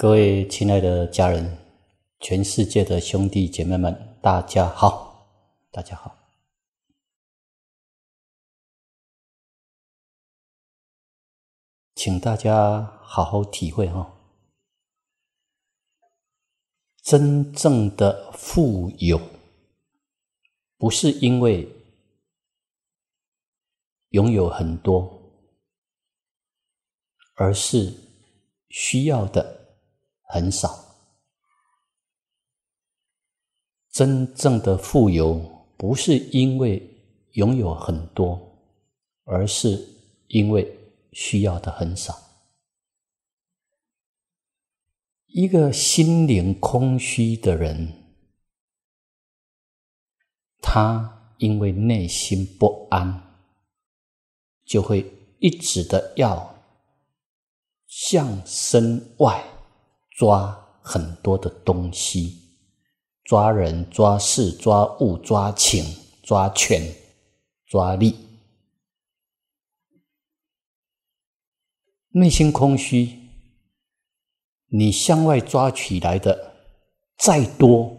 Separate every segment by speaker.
Speaker 1: 各位亲爱的家人，全世界的兄弟姐妹们，大家好，大家好，请大家好好体会哈。真正的富有，不是因为拥有很多，而是需要的。很少，真正的富有不是因为拥有很多，而是因为需要的很少。一个心灵空虚的人，他因为内心不安，就会一直的要向身外。抓很多的东西，抓人、抓事、抓物、抓情、抓权、抓利，内心空虚。你向外抓取来的再多，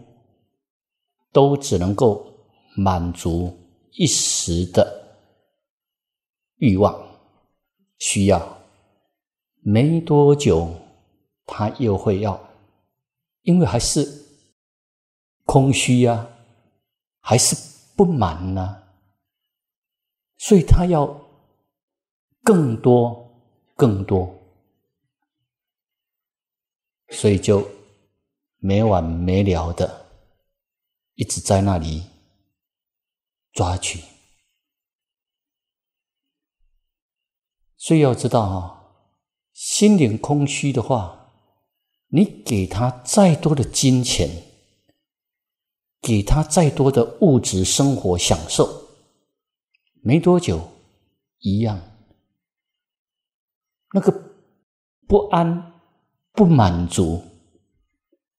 Speaker 1: 都只能够满足一时的欲望需要，没多久。他又会要，因为还是空虚呀，还是不满呢，所以他要更多更多，所以就没完没了的一直在那里抓取。所以要知道啊，心灵空虚的话。你给他再多的金钱，给他再多的物质生活享受，没多久，一样，那个不安、不满足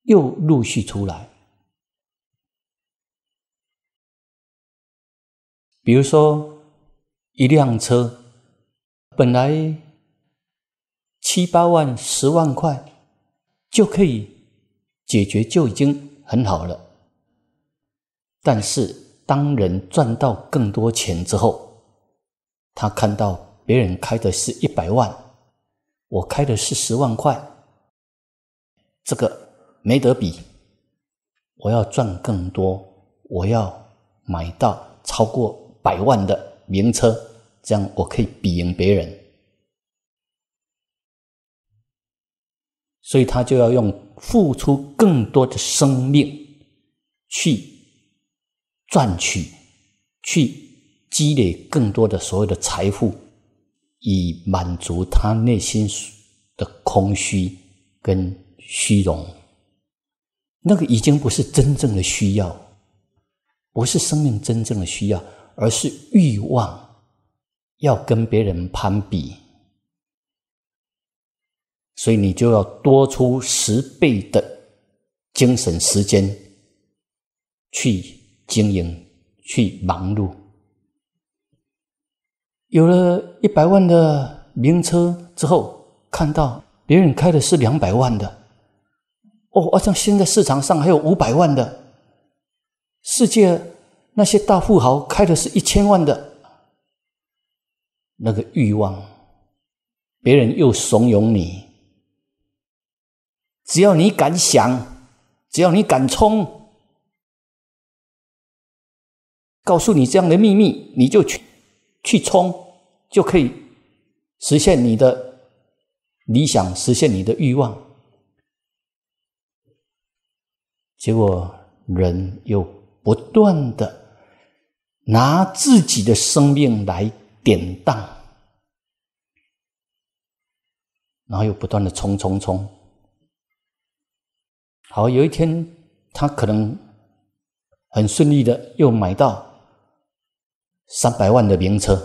Speaker 1: 又陆续出来。比如说，一辆车，本来七八万、十万块。就可以解决，就已经很好了。但是，当人赚到更多钱之后，他看到别人开的是一百万，我开的是十万块，这个没得比。我要赚更多，我要买到超过百万的名车，这样我可以比赢别人。所以他就要用付出更多的生命去赚取，去积累更多的所有的财富，以满足他内心的空虚跟虚荣。那个已经不是真正的需要，不是生命真正的需要，而是欲望，要跟别人攀比。所以你就要多出十倍的精神时间去经营、去忙碌。有了一百万的名车之后，看到别人开的是两百万的，哦，而像现在市场上还有五百万的，世界那些大富豪开的是一千万的，那个欲望，别人又怂恿你。只要你敢想，只要你敢冲，告诉你这样的秘密，你就去去冲，就可以实现你的理想，实现你的欲望。结果，人又不断的拿自己的生命来典当，然后又不断的冲冲冲。好，有一天他可能很顺利的又买到三百万的名车，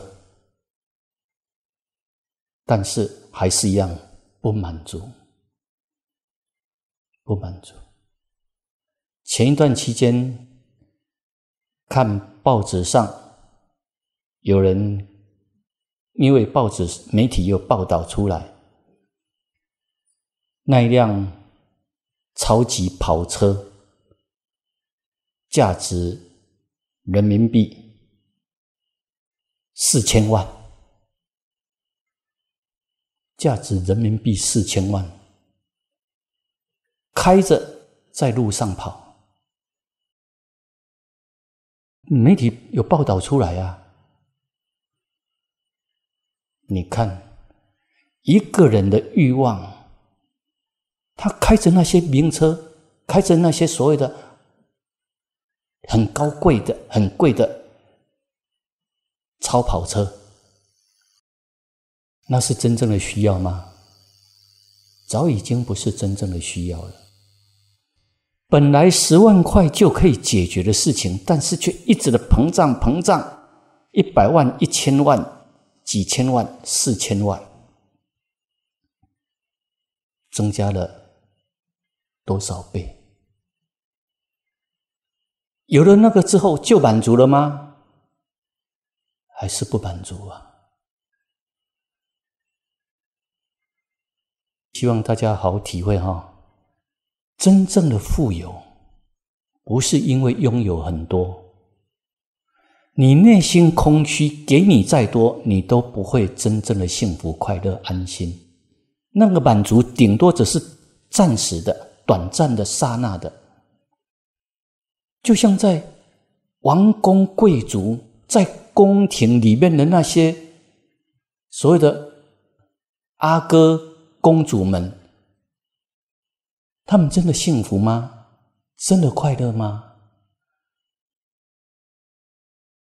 Speaker 1: 但是还是一样不满足，不满足。前一段期间看报纸上有人因为报纸媒体又报道出来那一辆。超级跑车，价值人民币四千万，价值人民币四千万，开着在路上跑，媒体有报道出来啊！你看，一个人的欲望。他开着那些名车，开着那些所谓的很高贵的、很贵的超跑车，那是真正的需要吗？早已经不是真正的需要了。本来十万块就可以解决的事情，但是却一直的膨胀、膨胀，一百万、一千万、几千万、四千万，增加了。多少倍？有了那个之后就满足了吗？还是不满足啊？希望大家好好体会哈。真正的富有，不是因为拥有很多。你内心空虚，给你再多，你都不会真正的幸福、快乐、安心。那个满足，顶多只是暂时的。短暂的刹那的，就像在王公贵族在宫廷里面的那些所谓的阿哥公主们，他们真的幸福吗？真的快乐吗？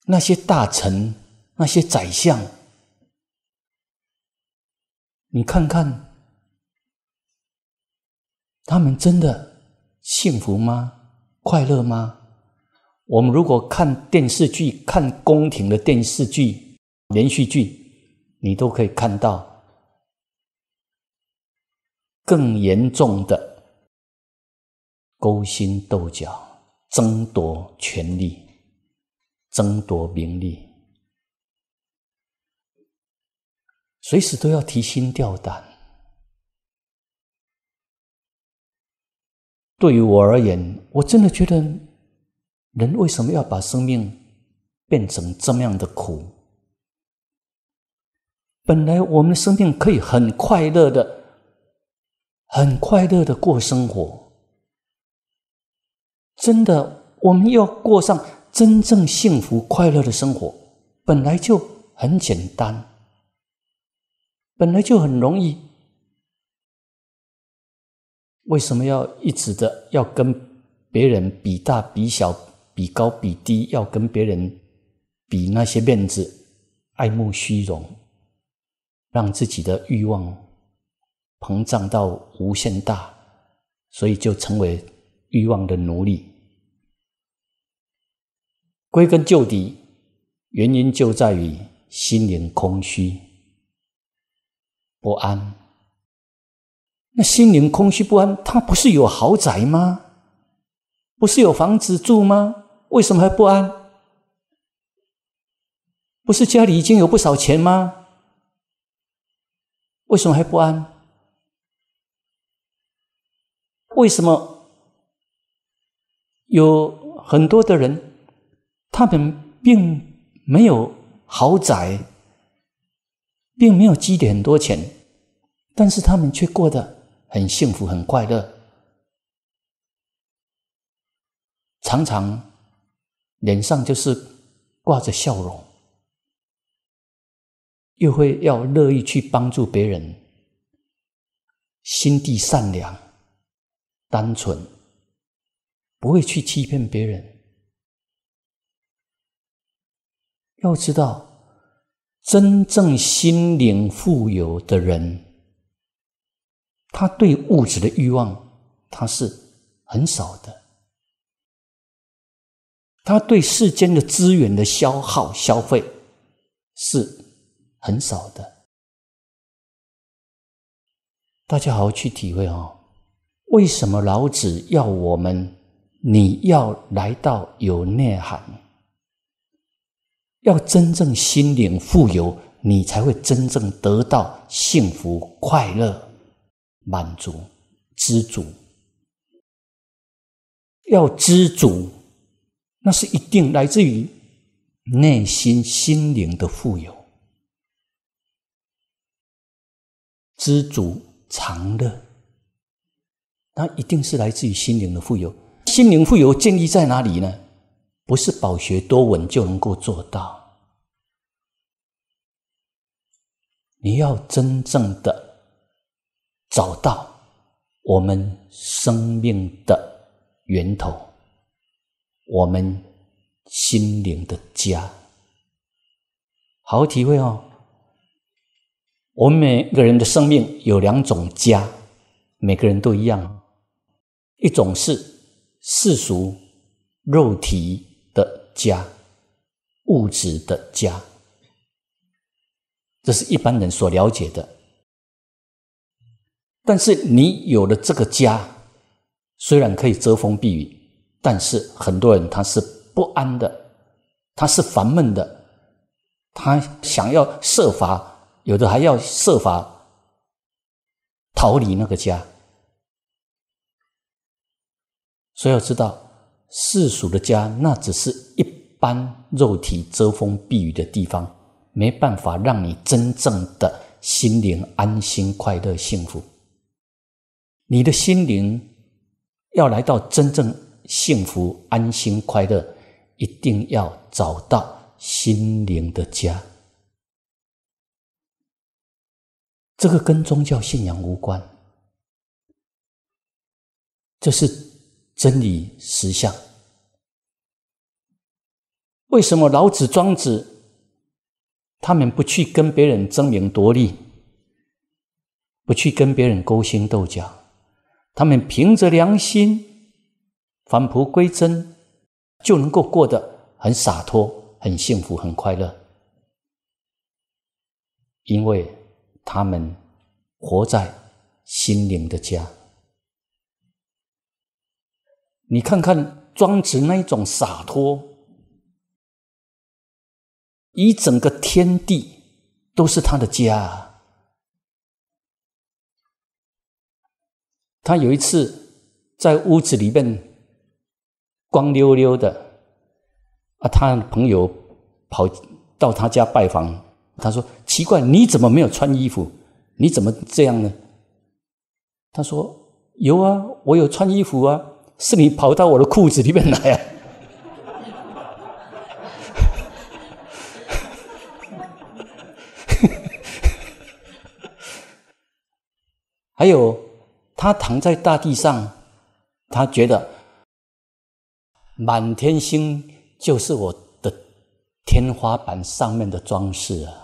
Speaker 1: 那些大臣，那些宰相，你看看。他们真的幸福吗？快乐吗？我们如果看电视剧、看宫廷的电视剧、连续剧，你都可以看到更严重的勾心斗角、争夺权力、争夺名利，随时都要提心吊胆。对于我而言，我真的觉得，人为什么要把生命变成这么样的苦？本来我们的生命可以很快乐的，很快乐的过生活。真的，我们要过上真正幸福快乐的生活，本来就很简单，本来就很容易。为什么要一直的要跟别人比大比小、比高比低？要跟别人比那些面子、爱慕虚荣，让自己的欲望膨胀到无限大，所以就成为欲望的奴隶。归根究底，原因就在于心灵空虚、不安。那心灵空虚不安，他不是有豪宅吗？不是有房子住吗？为什么还不安？不是家里已经有不少钱吗？为什么还不安？为什么有很多的人，他们并没有豪宅，并没有积累很多钱，但是他们却过得？很幸福，很快乐，常常脸上就是挂着笑容，又会要乐意去帮助别人，心地善良、单纯，不会去欺骗别人。要知道，真正心灵富有的人。他对物质的欲望，他是很少的；他对世间的资源的消耗、消费是很少的。大家好好去体会啊！为什么老子要我们？你要来到有内涵，要真正心灵富有，你才会真正得到幸福、快乐。满足、知足，要知足，那是一定来自于内心心灵的富有。知足常乐，那一定是来自于心灵的富有。心灵富有建立在哪里呢？不是饱学多闻就能够做到。你要真正的。找到我们生命的源头，我们心灵的家。好好体会哦。我们每个人的生命有两种家，每个人都一样。一种是世俗肉体的家，物质的家，这是一般人所了解的。但是你有了这个家，虽然可以遮风避雨，但是很多人他是不安的，他是烦闷的，他想要设法，有的还要设法逃离那个家。所以要知道，世俗的家那只是一般肉体遮风避雨的地方，没办法让你真正的心灵安心、快乐、幸福。你的心灵要来到真正幸福、安心、快乐，一定要找到心灵的家。这个跟宗教信仰无关，这是真理实相。为什么老子、庄子他们不去跟别人争名夺利，不去跟别人勾心斗角？他们凭着良心返璞归真，就能够过得很洒脱、很幸福、很快乐，因为他们活在心灵的家。你看看庄子那一种洒脱，一整个天地都是他的家。他有一次在屋子里面光溜溜的啊，他朋友跑到他家拜访，他说：“奇怪，你怎么没有穿衣服？你怎么这样呢？”他说：“有啊，我有穿衣服啊，是你跑到我的裤子里面来。”啊。”还有。他躺在大地上，他觉得满天星就是我的天花板上面的装饰啊，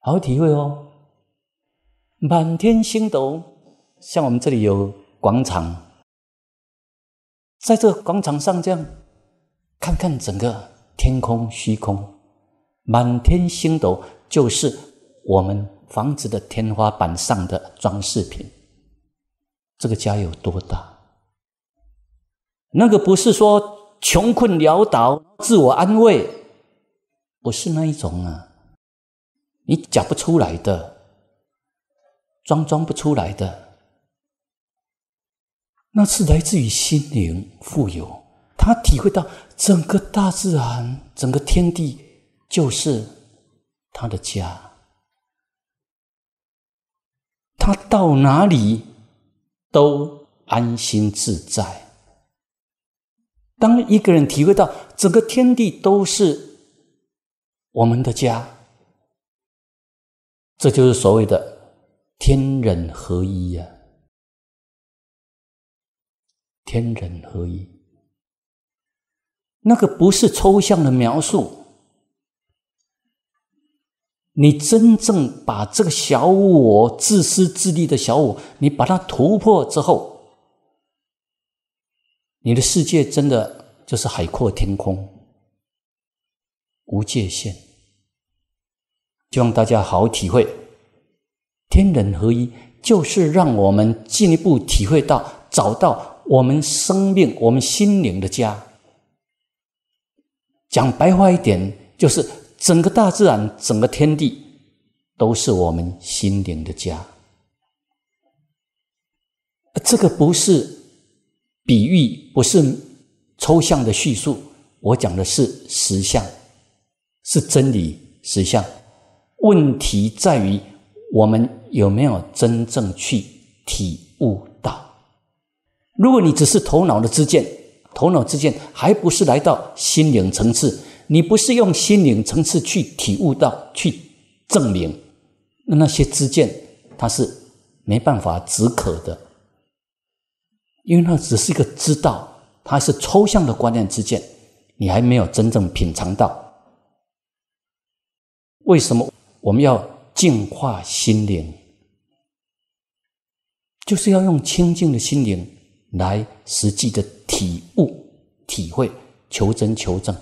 Speaker 1: 好好体会哦。满天星斗，像我们这里有广场，在这广场上这样看看整个天空虚空，满天星斗就是我们。房子的天花板上的装饰品，这个家有多大？那个不是说穷困潦倒、自我安慰，不是那一种啊，你讲不出来的，装装不出来的，那是来自于心灵富有，他体会到整个大自然、整个天地就是他的家。他到哪里都安心自在。当一个人体会到整个天地都是我们的家，这就是所谓的天人合一呀。天人合一，那个不是抽象的描述。你真正把这个小我、自私自利的小我，你把它突破之后，你的世界真的就是海阔天空、无界限。希望大家好体会，天人合一就是让我们进一步体会到、找到我们生命、我们心灵的家。讲白话一点，就是。整个大自然，整个天地，都是我们心灵的家。这个不是比喻，不是抽象的叙述。我讲的是实相，是真理实相。问题在于我们有没有真正去体悟到？如果你只是头脑的知见，头脑知见还不是来到心灵层次。你不是用心灵层次去体悟到、去证明那些知见，它是没办法止渴的，因为那只是一个知道，它是抽象的观念之见，你还没有真正品尝到。为什么我们要净化心灵？就是要用清净的心灵来实际的体悟、体会、求真求证。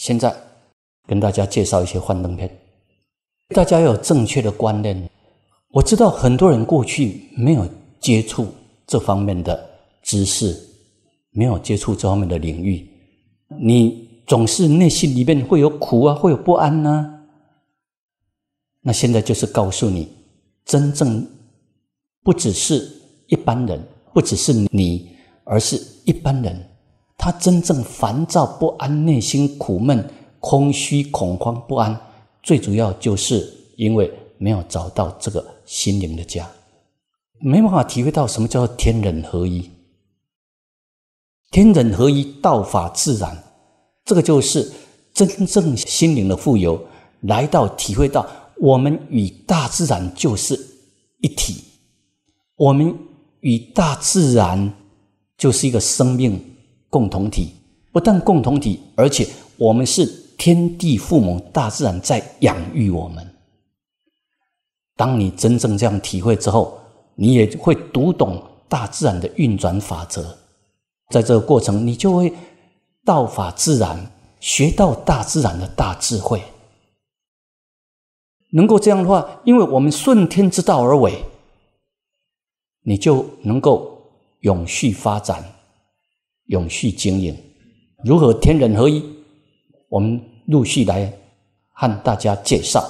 Speaker 1: 现在跟大家介绍一些幻灯片，大家要有正确的观念。我知道很多人过去没有接触这方面的知识，没有接触这方面的领域，你总是内心里面会有苦啊，会有不安呢。那现在就是告诉你，真正不只是一般人，不只是你，而是一般人。他真正烦躁不安，内心苦闷、空虚、恐慌不安，最主要就是因为没有找到这个心灵的家，没办法体会到什么叫做天人合一。天人合一，道法自然，这个就是真正心灵的富有，来到体会到我们与大自然就是一体，我们与大自然就是一个生命。共同体不但共同体，而且我们是天地父母、大自然在养育我们。当你真正这样体会之后，你也会读懂大自然的运转法则。在这个过程，你就会道法自然，学到大自然的大智慧。能够这样的话，因为我们顺天之道而为，你就能够永续发展。永续经营，如何天人合一？我们陆续来和大家介绍。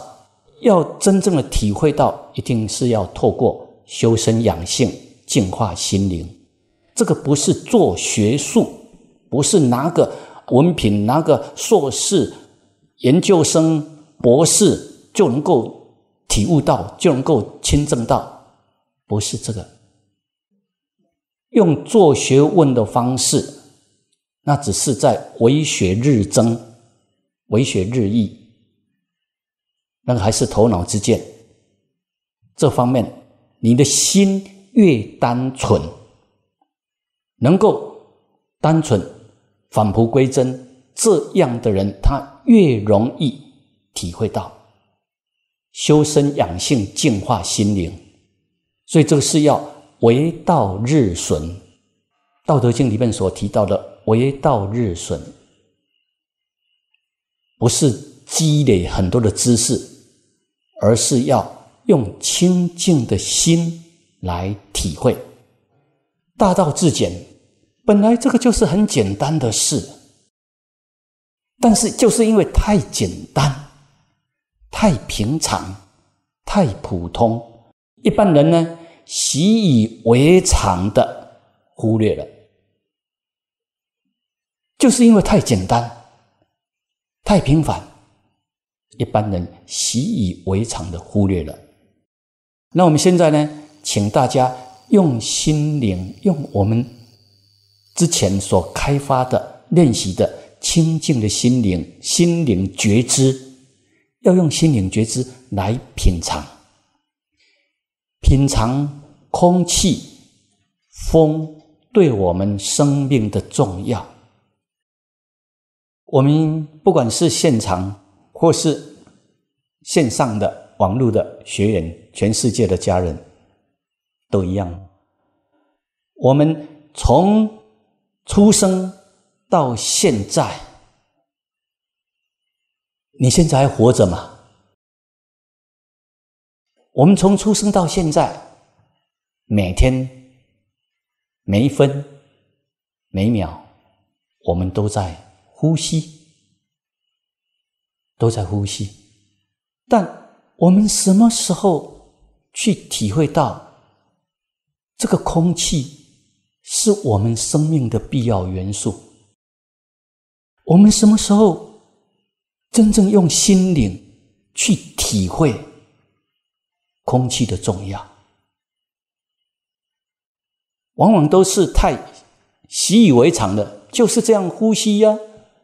Speaker 1: 要真正的体会到，一定是要透过修身养性、净化心灵。这个不是做学术，不是拿个文凭、拿个硕士、研究生、博士就能够体悟到，就能够亲证到，不是这个。用做学问的方式，那只是在为学日增、为学日益，那还是头脑之见。这方面，你的心越单纯，能够单纯返璞归真，这样的人他越容易体会到修身养性、净化心灵。所以这个是要。为道日损，《道德经》里面所提到的“为道日损”，不是积累很多的知识，而是要用清净的心来体会。大道至简，本来这个就是很简单的事，但是就是因为太简单、太平常、太普通，一般人呢。习以为常的忽略了，就是因为太简单、太平凡，一般人习以为常的忽略了。那我们现在呢，请大家用心灵，用我们之前所开发的练习的清净的心灵、心灵觉知，要用心灵觉知来品尝，品尝。空气、风对我们生命的重要，我们不管是现场或是线上的网络的学员，全世界的家人都一样。我们从出生到现在，你现在还活着吗？我们从出生到现在。每天，每一分，每秒，我们都在呼吸，都在呼吸。但我们什么时候去体会到这个空气是我们生命的必要元素？我们什么时候真正用心灵去体会空气的重要？往往都是太习以为常的，就是这样呼吸呀，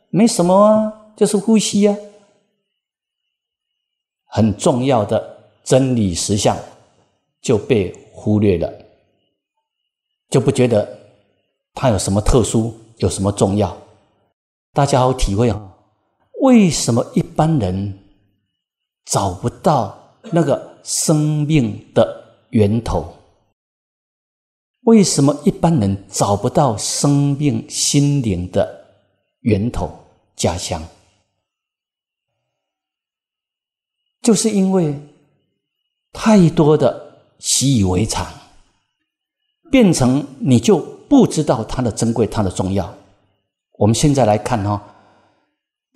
Speaker 1: 没什么啊，就是呼吸呀。很重要的真理实相就被忽略了，就不觉得它有什么特殊，有什么重要。大家好，体会啊，为什么一般人找不到那个生命的源头？为什么一般人找不到生命心灵的源头家乡？就是因为太多的习以为常，变成你就不知道它的珍贵、它的重要。我们现在来看哈，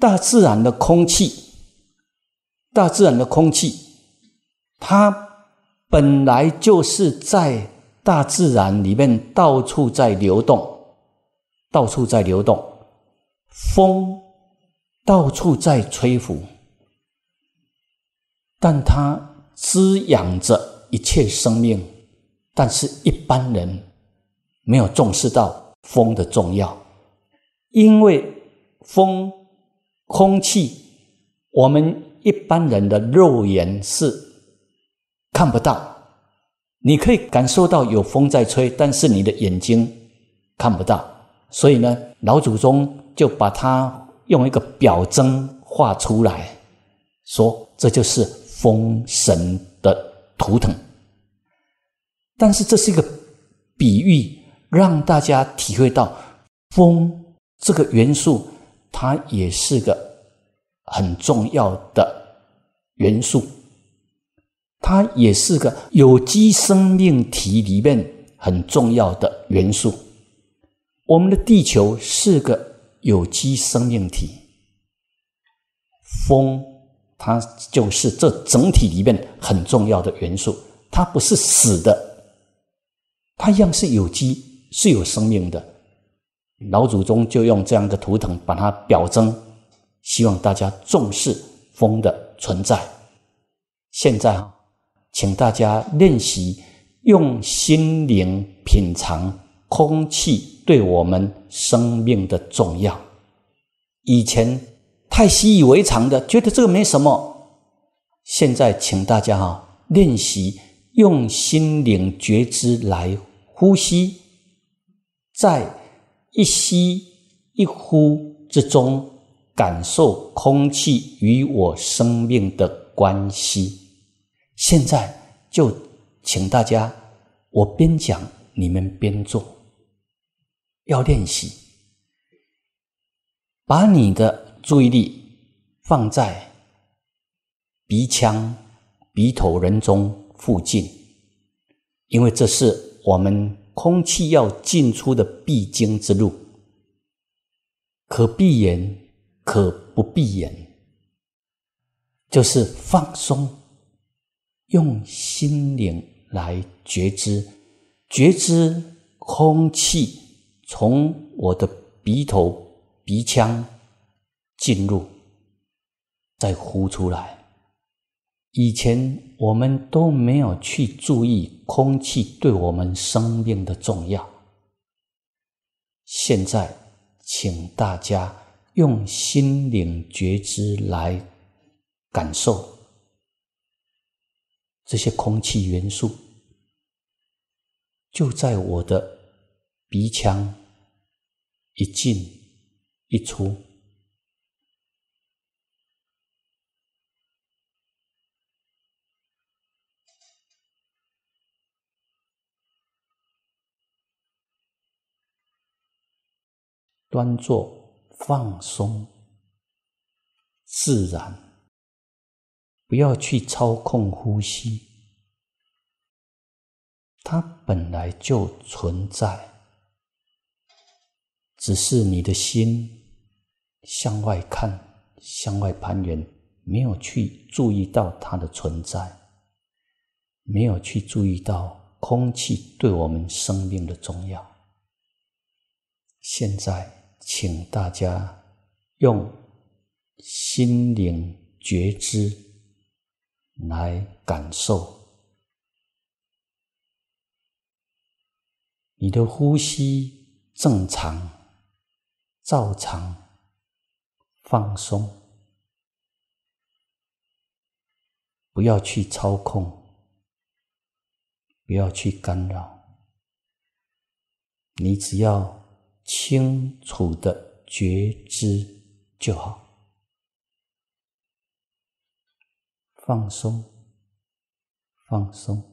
Speaker 1: 大自然的空气，大自然的空气，它本来就是在。大自然里面到处在流动，到处在流动，风到处在吹拂，但它滋养着一切生命，但是一般人没有重视到风的重要，因为风、空气，我们一般人的肉眼是看不到。你可以感受到有风在吹，但是你的眼睛看不到，所以呢，老祖宗就把它用一个表征画出来，说这就是风神的图腾。但是这是一个比喻，让大家体会到风这个元素，它也是个很重要的元素。它也是个有机生命体里面很重要的元素。我们的地球是个有机生命体，风它就是这整体里面很重要的元素。它不是死的，它一样是有机，是有生命的。老祖宗就用这样的图腾把它表征，希望大家重视风的存在。现在啊。请大家练习用心灵品尝空气对我们生命的重要。以前太习以为常的，觉得这个没什么。现在，请大家哈练习用心灵觉知来呼吸，在一吸一呼之中感受空气与我生命的关系。现在就请大家，我边讲你们边做，要练习，把你的注意力放在鼻腔、鼻头、人中附近，因为这是我们空气要进出的必经之路。可闭眼，可不闭眼，就是放松。用心灵来觉知，觉知空气从我的鼻头、鼻腔进入，再呼出来。以前我们都没有去注意空气对我们生命的重要，现在请大家用心灵觉知来感受。这些空气元素就在我的鼻腔一进一出，端坐放松，自然。不要去操控呼吸，它本来就存在，只是你的心向外看、向外攀援，没有去注意到它的存在，没有去注意到空气对我们生命的重要。现在，请大家用心灵觉知。来感受你的呼吸正常、照常放松，不要去操控，不要去干扰，你只要清楚的觉知就好。放松，放松。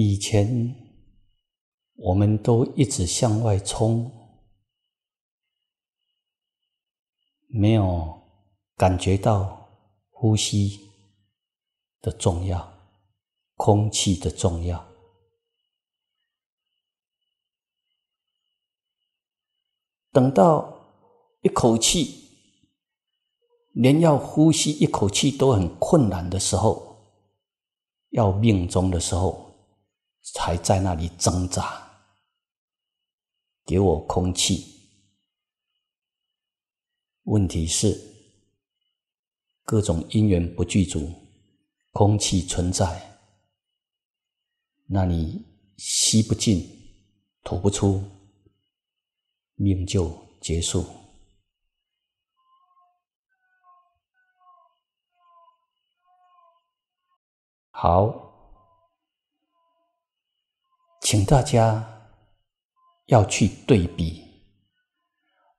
Speaker 1: 以前，我们都一直向外冲，没有感觉到呼吸的重要，空气的重要。等到一口气连要呼吸一口气都很困难的时候，要命中的时候。还在那里挣扎，给我空气。问题是各种因缘不具足，空气存在，那你吸不进，吐不出，命就结束。好。请大家要去对比，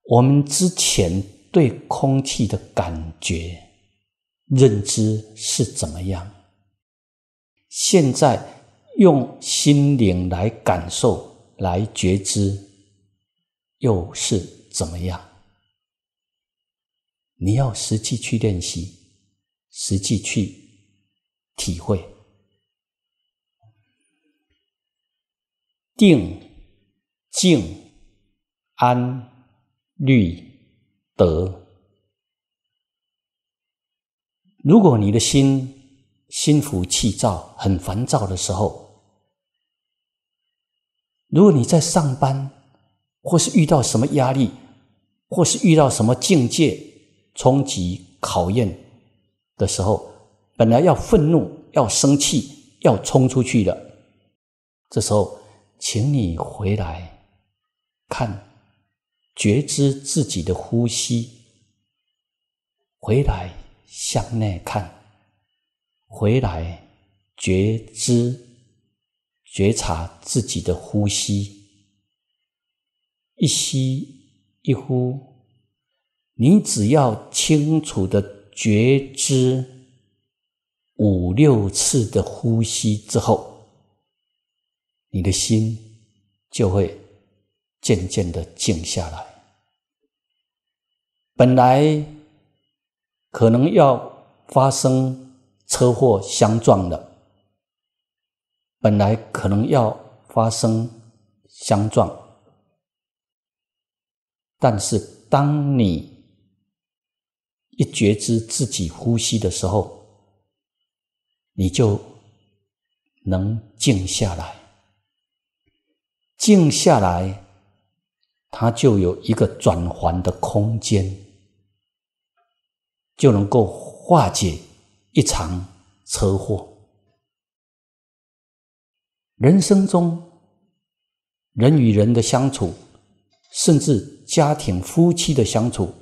Speaker 1: 我们之前对空气的感觉、认知是怎么样？现在用心灵来感受、来觉知，又是怎么样？你要实际去练习，实际去体会。定、静、安、律、德。如果你的心心浮气躁、很烦躁的时候，如果你在上班，或是遇到什么压力，或是遇到什么境界冲击考验的时候，本来要愤怒、要生气、要冲出去的，这时候。请你回来看，觉知自己的呼吸，回来向内看，回来觉知、觉察自己的呼吸，一吸一呼，你只要清楚的觉知五六次的呼吸之后。你的心就会渐渐的静下来。本来可能要发生车祸相撞的，本来可能要发生相撞，但是当你一觉知自己呼吸的时候，你就能静下来。静下来，它就有一个转环的空间，就能够化解一场车祸。人生中，人与人的相处，甚至家庭夫妻的相处，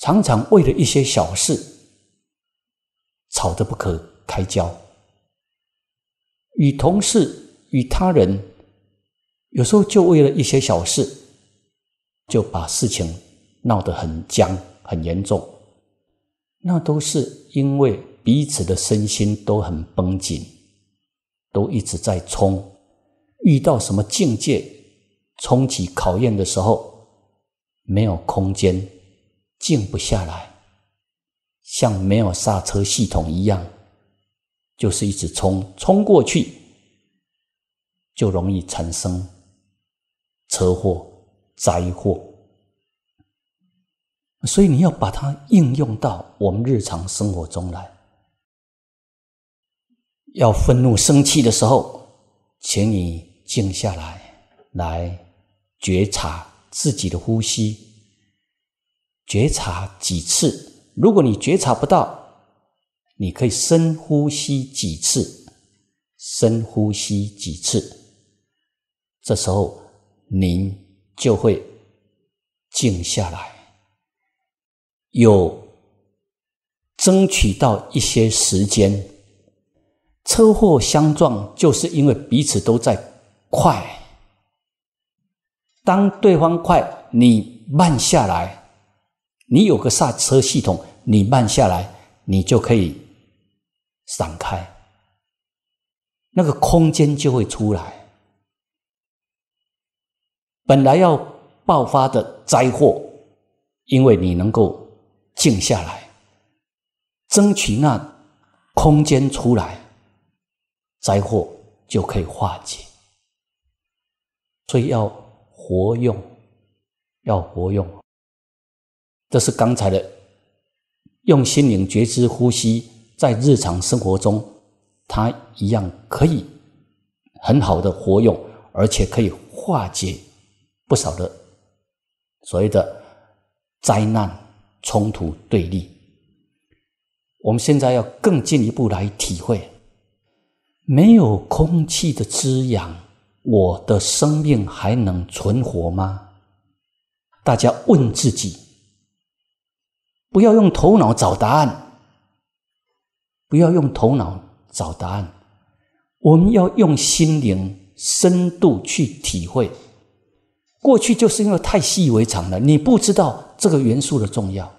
Speaker 1: 常常为了一些小事吵得不可开交，与同事。与他人有时候就为了一些小事，就把事情闹得很僵、很严重。那都是因为彼此的身心都很绷紧，都一直在冲。遇到什么境界、冲击、考验的时候，没有空间静不下来，像没有刹车系统一样，就是一直冲冲过去。就容易产生车祸、灾祸，所以你要把它应用到我们日常生活中来。要愤怒、生气的时候，请你静下来，来觉察自己的呼吸，觉察几次。如果你觉察不到，你可以深呼吸几次，深呼吸几次。这时候，您就会静下来，有争取到一些时间。车祸相撞就是因为彼此都在快，当对方快，你慢下来，你有个刹车系统，你慢下来，你就可以闪开，那个空间就会出来。本来要爆发的灾祸，因为你能够静下来，争取那空间出来，灾祸就可以化解。所以要活用，要活用。这是刚才的用心灵觉知呼吸，在日常生活中，它一样可以很好的活用，而且可以化解。不少的所谓的灾难、冲突、对立，我们现在要更进一步来体会：没有空气的滋养，我的生命还能存活吗？大家问自己，不要用头脑找答案，不要用头脑找答案，我们要用心灵深度去体会。过去就是因为太习以为常了，你不知道这个元素的重要，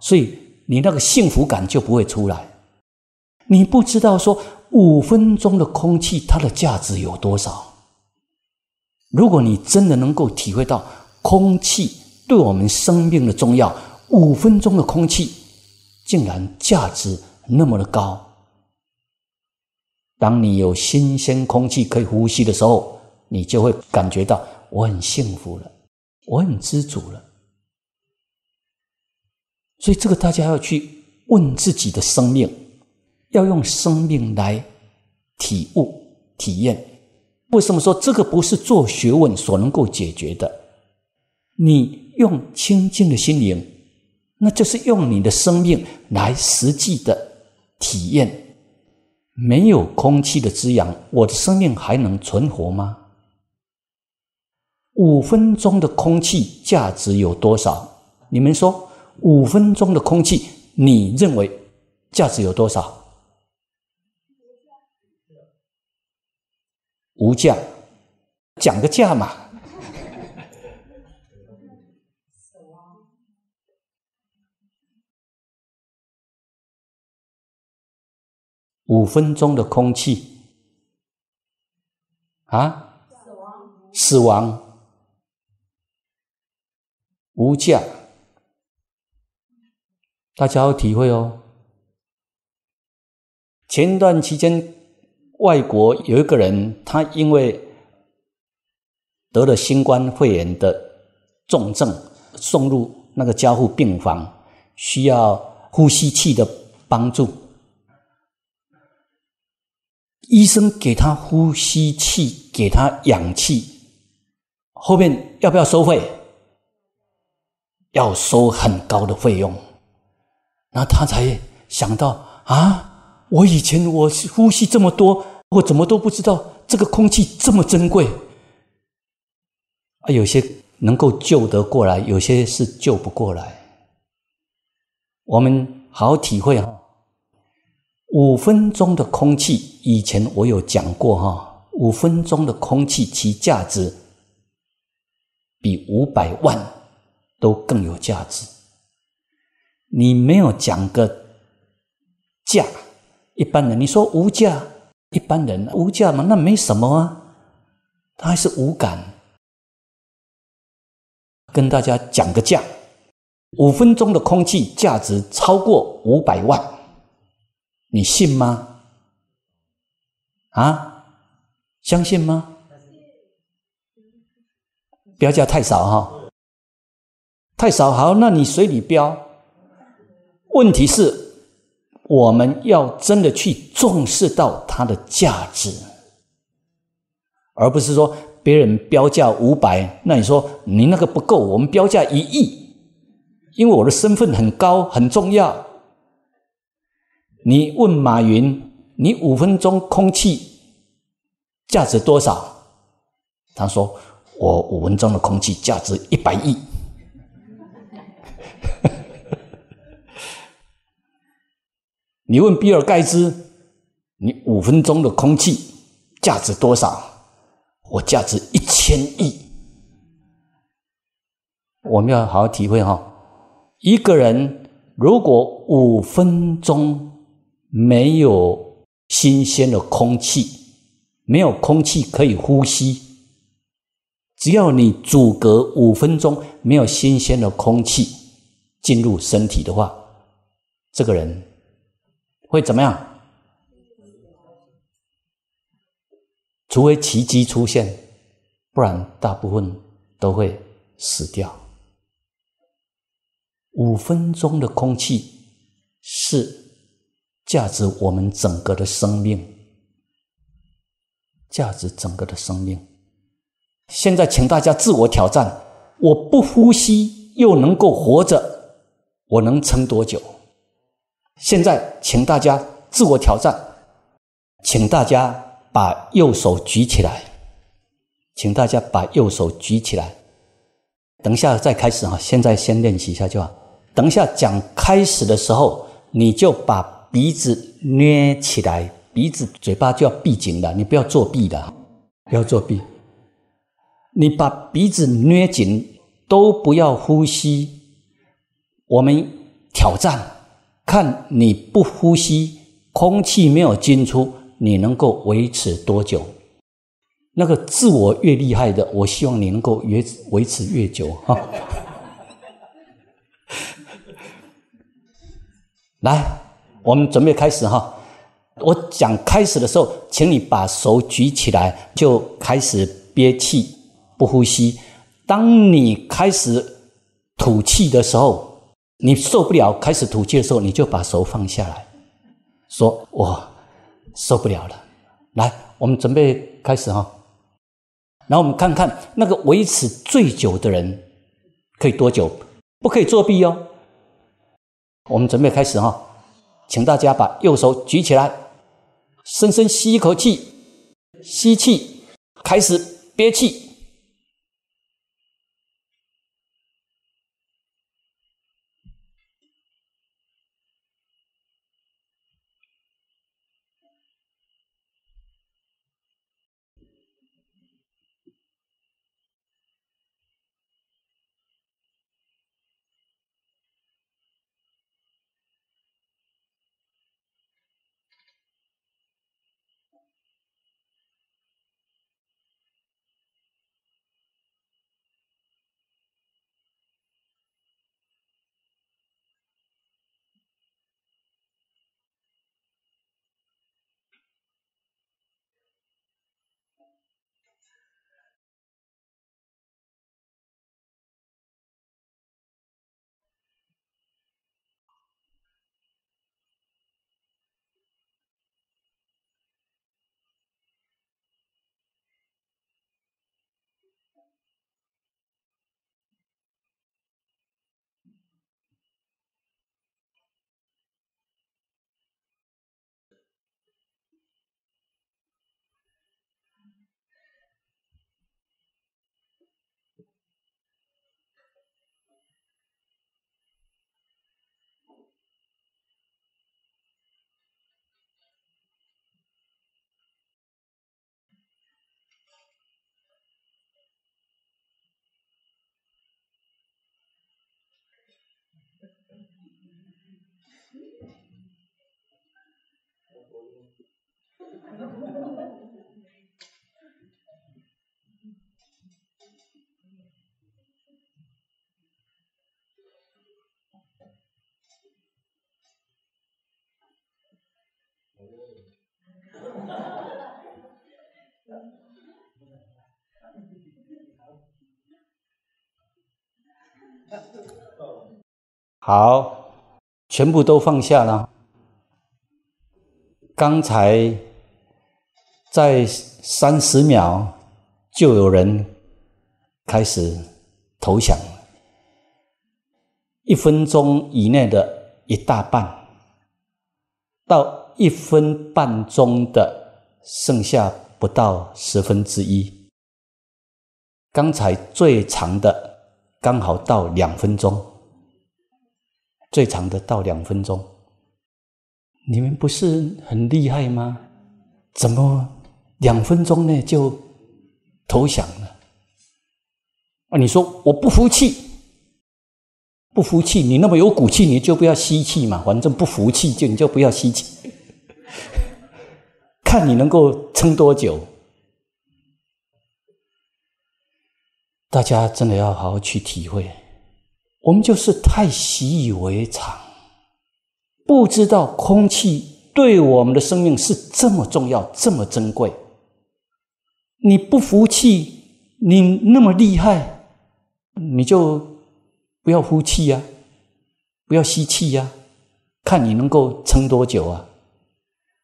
Speaker 1: 所以你那个幸福感就不会出来。你不知道说五分钟的空气它的价值有多少。如果你真的能够体会到空气对我们生命的重要，五分钟的空气竟然价值那么的高。当你有新鲜空气可以呼吸的时候。你就会感觉到我很幸福了，我很知足了。所以这个大家要去问自己的生命，要用生命来体悟、体验。为什么说这个不是做学问所能够解决的？你用清净的心灵，那就是用你的生命来实际的体验。没有空气的滋养，我的生命还能存活吗？五分钟的空气价值有多少？你们说，五分钟的空气，你认为价值有多少？无价，讲个价嘛！五分钟的空气，啊？死亡。死亡。无价，大家要体会哦。前段期间，外国有一个人，他因为得了新冠肺炎的重症，送入那个加护病房，需要呼吸器的帮助。医生给他呼吸器，给他氧气，后面要不要收费？要收很高的费用，那他才想到啊！我以前我呼吸这么多，我怎么都不知道这个空气这么珍贵啊！有些能够救得过来，有些是救不过来。我们好好体会啊，五分钟的空气，以前我有讲过哈，五分钟的空气其价值比五百万。都更有价值。你没有讲个价，一般人你说无价，一般人无价吗？那没什么啊，他还是无感。跟大家讲个价，五分钟的空气价值超过五百万，你信吗？啊，相信吗？不要叫太少哈。太少好，那你随你标？问题是，我们要真的去重视到它的价值，而不是说别人标价五百，那你说你那个不够，我们标价一亿，因为我的身份很高很重要。你问马云，你五分钟空气价值多少？他说，我五分钟的空气价值一百亿。你问比尔盖茨，你五分钟的空气价值多少？我价值一千亿。我们要好好体会哈，一个人如果五分钟没有新鲜的空气，没有空气可以呼吸，只要你阻隔五分钟没有新鲜的空气。进入身体的话，这个人会怎么样？除非奇迹出现，不然大部分都会死掉。五分钟的空气是价值我们整个的生命，价值整个的生命。现在，请大家自我挑战：我不呼吸又能够活着。我能撑多久？现在，请大家自我挑战，请大家把右手举起来，请大家把右手举起来。等一下再开始哈，现在先练习一下就好。等一下讲开始的时候，你就把鼻子捏起来，鼻子、嘴巴就要闭紧了。你不要作弊的，不要作弊，你把鼻子捏紧，都不要呼吸。我们挑战，看你不呼吸，空气没有进出，你能够维持多久？那个自我越厉害的，我希望你能够越维持越久哈。来，我们准备开始哈。我讲开始的时候，请你把手举起来，就开始憋气不呼吸。当你开始吐气的时候。你受不了开始吐气的时候，你就把手放下来，说“我受不了了”。来，我们准备开始哈。然后我们看看那个维持最久的人可以多久，不可以作弊哦。我们准备开始哈，请大家把右手举起来，深深吸一口气，吸气，开始憋气。好，全部都放下了。刚才在三十秒就有人开始投降一分钟以内的一大半，到一分半钟的剩下不到十分之一。刚才最长的刚好到两分钟，最长的到两分钟。你们不是很厉害吗？怎么两分钟内就投降了？啊，你说我不服气，不服气，你那么有骨气，你就不要吸气嘛。反正不服气就你就不要吸气，看你能够撑多久。大家真的要好好去体会，我们就是太习以为常。不知道空气对我们的生命是这么重要、这么珍贵。你不服气，你那么厉害，你就不要呼气呀，不要吸气呀，看你能够撑多久啊？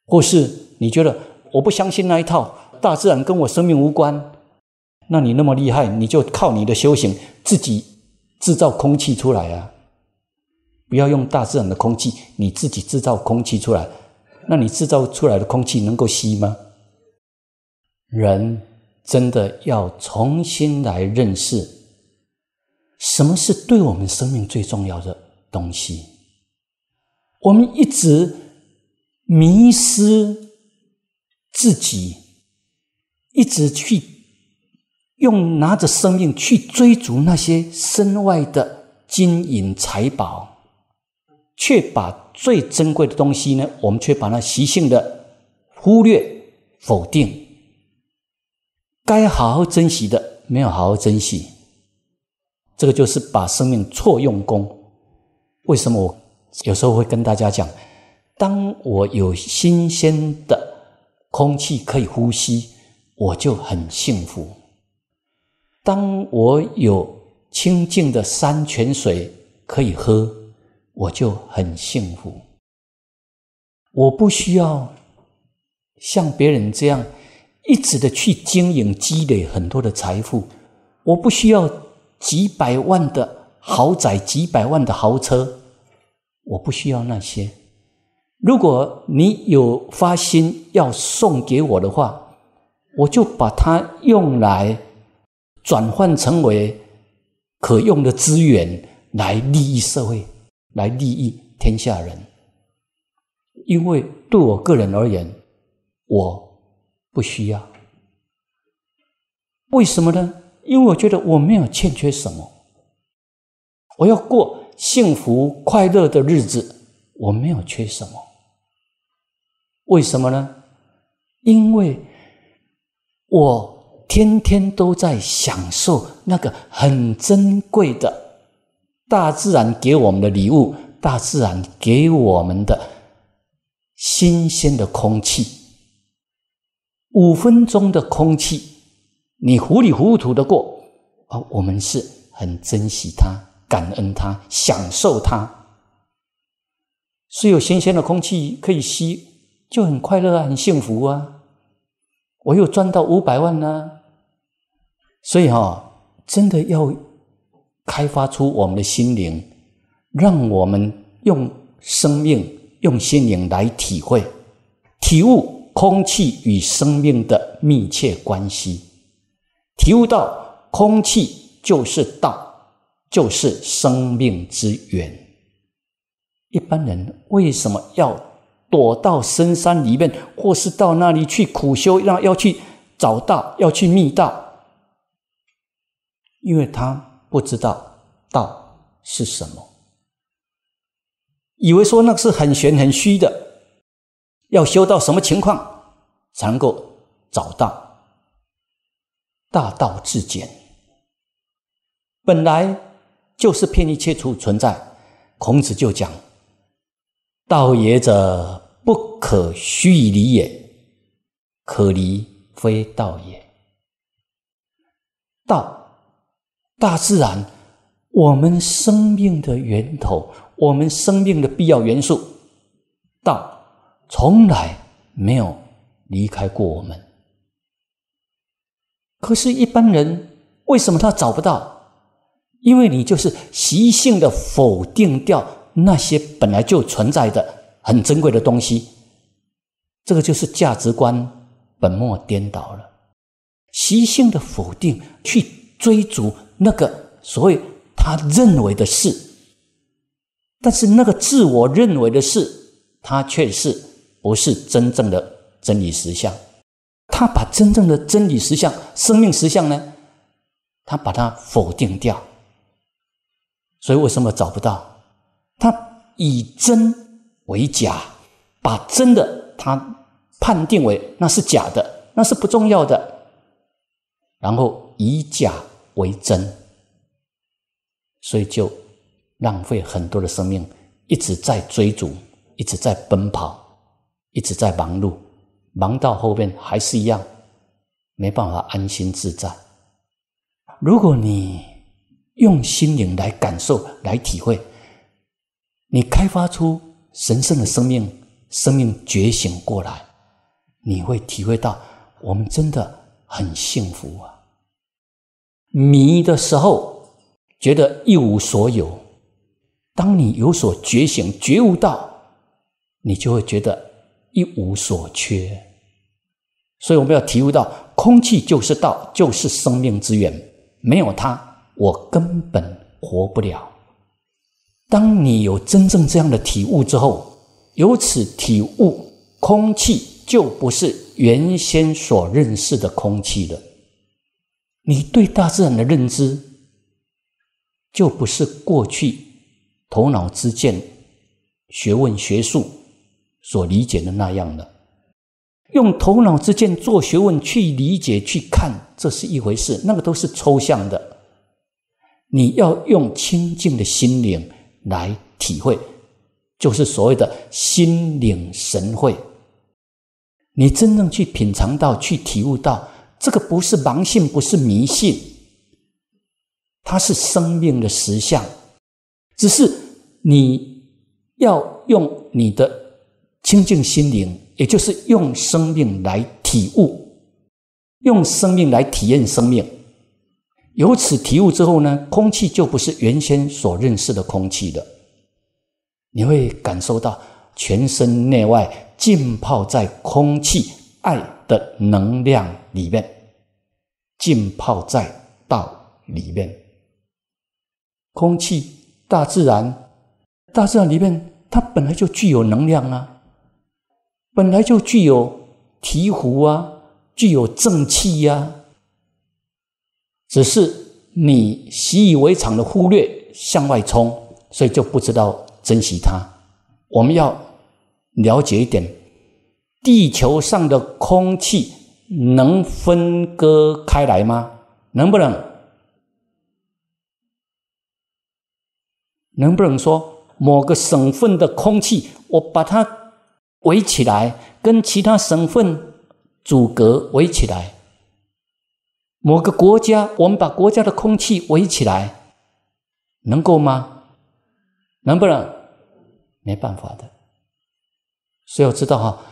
Speaker 1: 或是你觉得我不相信那一套，大自然跟我生命无关，那你那么厉害，你就靠你的修行自己制造空气出来啊？不要用大自然的空气，你自己制造空气出来。那你制造出来的空气能够吸吗？人真的要重新来认识什么是对我们生命最重要的东西。我们一直迷失自己，一直去用拿着生命去追逐那些身外的金银财宝。却把最珍贵的东西呢？我们却把它习性的忽略、否定，该好好珍惜的没有好好珍惜，这个就是把生命错用功。为什么我有时候会跟大家讲？当我有新鲜的空气可以呼吸，我就很幸福；当我有清净的山泉水可以喝。我就很幸福。我不需要像别人这样一直的去经营、积累很多的财富。我不需要几百万的豪宅、几百万的豪车。我不需要那些。如果你有发心要送给我的话，我就把它用来转换成为可用的资源，来利益社会。来利益天下人，因为对我个人而言，我不需要。为什么呢？因为我觉得我没有欠缺什么，我要过幸福快乐的日子，我没有缺什么。为什么呢？因为，我天天都在享受那个很珍贵的。大自然给我们的礼物，大自然给我们的新鲜的空气，五分钟的空气，你糊里糊涂的过啊！我们是很珍惜它、感恩它、享受它。是有新鲜的空气可以吸，就很快乐啊，很幸福啊！我又赚到五百万呢，所以哈，真的要。开发出我们的心灵，让我们用生命、用心灵来体会、体悟空气与生命的密切关系，体悟到空气就是道，就是生命之源。一般人为什么要躲到深山里面，或是到那里去苦修，让要去找道，要去觅道？因为他。不知道道是什么，以为说那是很玄很虚的，要修到什么情况才能够找到大道至简，本来就是遍一切处存在。孔子就讲：“道也者，不可虚以离也，可离非道也。”道。大自然，我们生命的源头，我们生命的必要元素，道从来没有离开过我们。可是，一般人为什么他找不到？因为你就是习性的否定掉那些本来就存在的很珍贵的东西，这个就是价值观本末颠倒了。习性的否定，去追逐。那个，所谓他认为的事，但是那个自我认为的事，他却是不是真正的真理实相？他把真正的真理实相、生命实相呢？他把它否定掉，所以为什么找不到？他以真为假，把真的他判定为那是假的，那是不重要的，然后以假。为真，所以就浪费很多的生命，一直在追逐，一直在奔跑，一直在忙碌，忙到后面还是一样，没办法安心自在。如果你用心灵来感受、来体会，你开发出神圣的生命，生命觉醒过来，你会体会到我们真的很幸福啊。迷的时候，觉得一无所有；当你有所觉醒、觉悟到，你就会觉得一无所缺。所以我们要体悟到，空气就是道，就是生命之源。没有它，我根本活不了。当你有真正这样的体悟之后，由此体悟，空气就不是原先所认识的空气了。你对大自然的认知，就不是过去头脑之见、学问学术所理解的那样了。用头脑之见做学问去理解、去看，这是一回事；那个都是抽象的。你要用清净的心灵来体会，就是所谓的心领神会。你真正去品尝到、去体悟到。这个不是盲信，不是迷信，它是生命的实相。只是你要用你的清净心灵，也就是用生命来体悟，用生命来体验生命。由此体悟之后呢，空气就不是原先所认识的空气的，你会感受到全身内外浸泡在空气爱的能量。里面浸泡在道里面，空气、大自然、大自然里面，它本来就具有能量啊，本来就具有醍醐啊，具有正气呀。只是你习以为常的忽略向外冲，所以就不知道珍惜它。我们要了解一点，地球上的空气。能分割开来吗？能不能？能不能说某个省份的空气，我把它围起来，跟其他省份阻隔围起来？某个国家，我们把国家的空气围起来，能够吗？能不能？没办法的。所以我知道哈，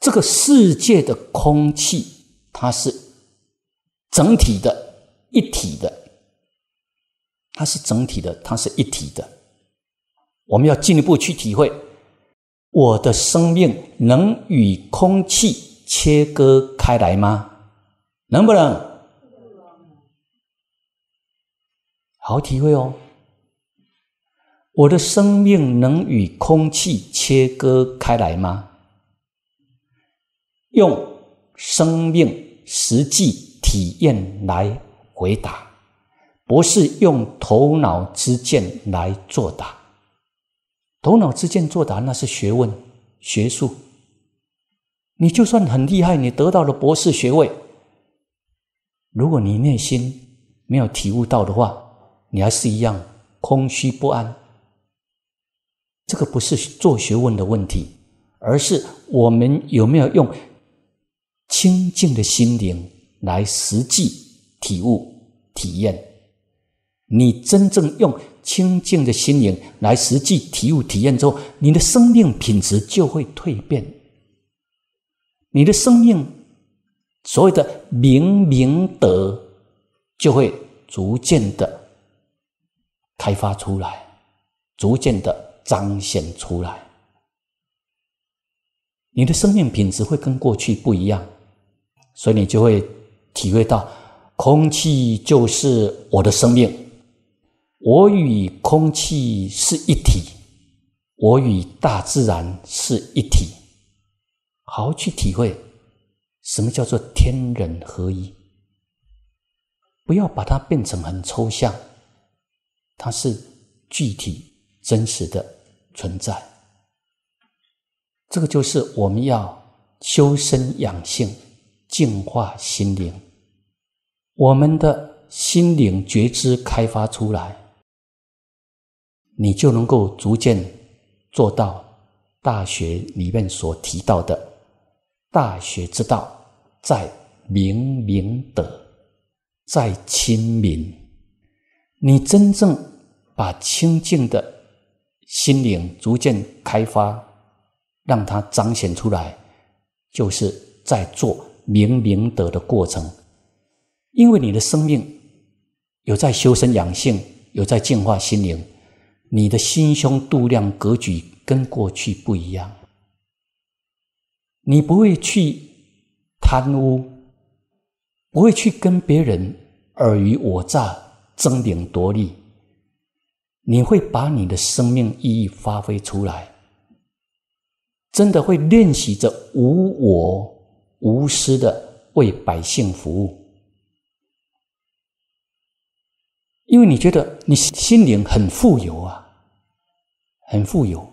Speaker 1: 这个世界的空气。它是整体的，一体的。它是整体的，它是一体的。我们要进一步去体会，我的生命能与空气切割开来吗？能不能？好体会哦。我的生命能与空气切割开来吗？用。生命实际体验来回答，不是用头脑之见来作答。头脑之见作答，那是学问、学术。你就算很厉害，你得到了博士学位，如果你内心没有体悟到的话，你还是一样空虚不安。这个不是做学问的问题，而是我们有没有用。清净的心灵来实际体悟体验，你真正用清净的心灵来实际体悟体验之后，你的生命品质就会蜕变，你的生命所谓的明明德就会逐渐的开发出来，逐渐的彰显出来，你的生命品质会跟过去不一样。所以你就会体会到，空气就是我的生命，我与空气是一体，我与大自然是一体。好好去体会，什么叫做天人合一？不要把它变成很抽象，它是具体、真实的存在。这个就是我们要修身养性。净化心灵，我们的心灵觉知开发出来，你就能够逐渐做到大学里面所提到的“大学之道，在明明德，在亲民”。你真正把清净的心灵逐渐开发，让它彰显出来，就是在做。明明德的过程，因为你的生命有在修身养性，有在净化心灵，你的心胸度量格局跟过去不一样。你不会去贪污，不会去跟别人尔虞我诈、争名夺利，你会把你的生命意义发挥出来，真的会练习着无我。无私的为百姓服务，因为你觉得你心灵很富有啊，很富有。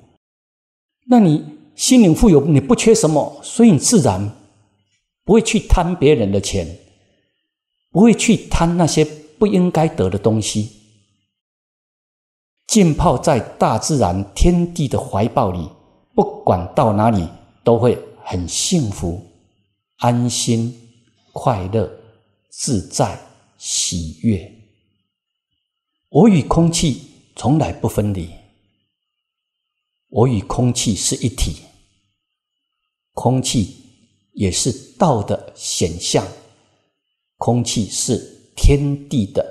Speaker 1: 那你心灵富有，你不缺什么，所以你自然不会去贪别人的钱，不会去贪那些不应该得的东西。浸泡在大自然天地的怀抱里，不管到哪里都会很幸福。安心、快乐、自在、喜悦。我与空气从来不分离，我与空气是一体。空气也是道的显象，空气是天地的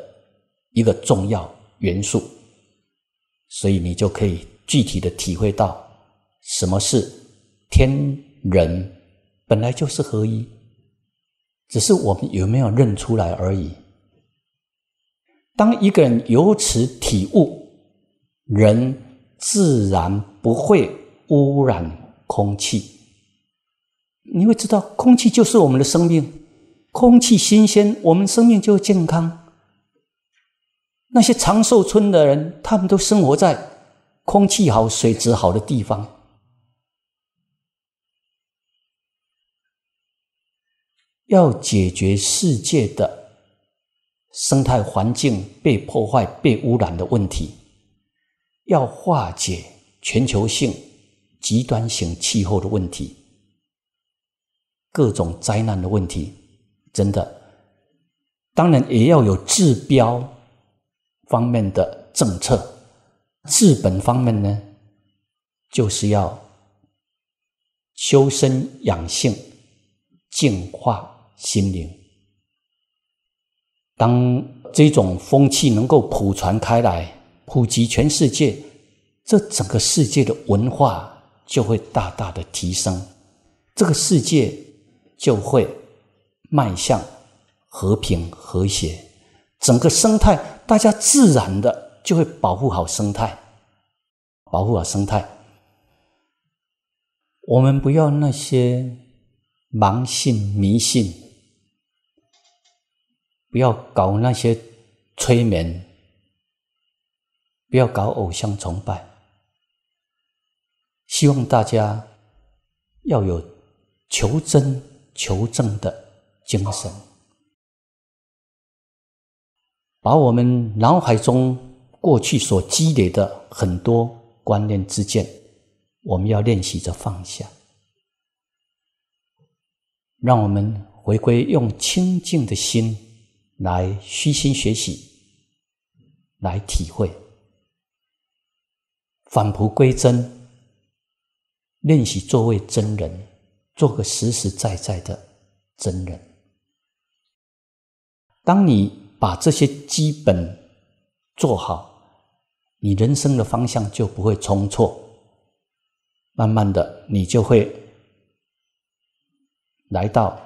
Speaker 1: 一个重要元素，所以你就可以具体的体会到什么是天人。本来就是合一，只是我们有没有认出来而已。当一个人由此体悟，人自然不会污染空气。你会知道，空气就是我们的生命，空气新鲜，我们生命就健康。那些长寿村的人，他们都生活在空气好、水质好的地方。要解决世界的生态环境被破坏、被污染的问题，要化解全球性极端型气候的问题、各种灾难的问题，真的，当然也要有治标方面的政策，治本方面呢，就是要修身养性、净化。心灵，当这种风气能够普传开来，普及全世界，这整个世界的文化就会大大的提升，这个世界就会迈向和平和谐，整个生态大家自然的就会保护好生态，保护好生态。我们不要那些盲信迷信。不要搞那些催眠，不要搞偶像崇拜。希望大家要有求真求正的精神，把我们脑海中过去所积累的很多观念之见，我们要练习着放下，让我们回归用清净的心。来虚心学习，来体会，返璞归真，练习做位真人，做个实实在在的真人。当你把这些基本做好，你人生的方向就不会冲错。慢慢的，你就会来到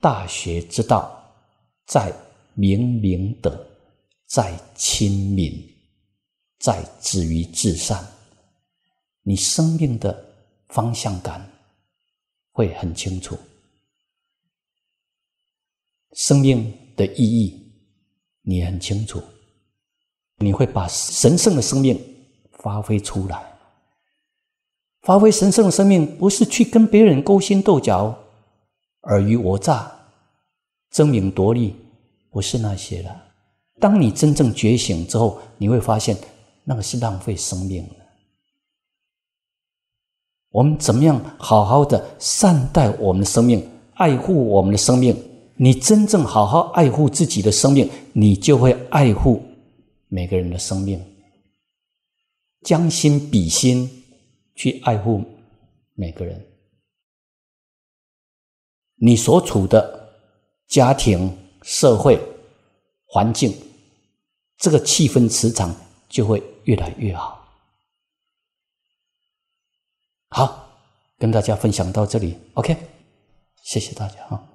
Speaker 1: 大学之道。在明明德，在亲民，在止于至善，你生命的方向感会很清楚，生命的意义你很清楚，你会把神圣的生命发挥出来。发挥神圣的生命，不是去跟别人勾心斗角、尔虞我诈。争名夺利不是那些了。当你真正觉醒之后，你会发现那个是浪费生命。我们怎么样好好的善待我们的生命，爱护我们的生命？你真正好好爱护自己的生命，你就会爱护每个人的生命。将心比心，去爱护每个人。你所处的。家庭、社会、环境，这个气氛磁场就会越来越好。好，跟大家分享到这里，OK，谢谢大家啊。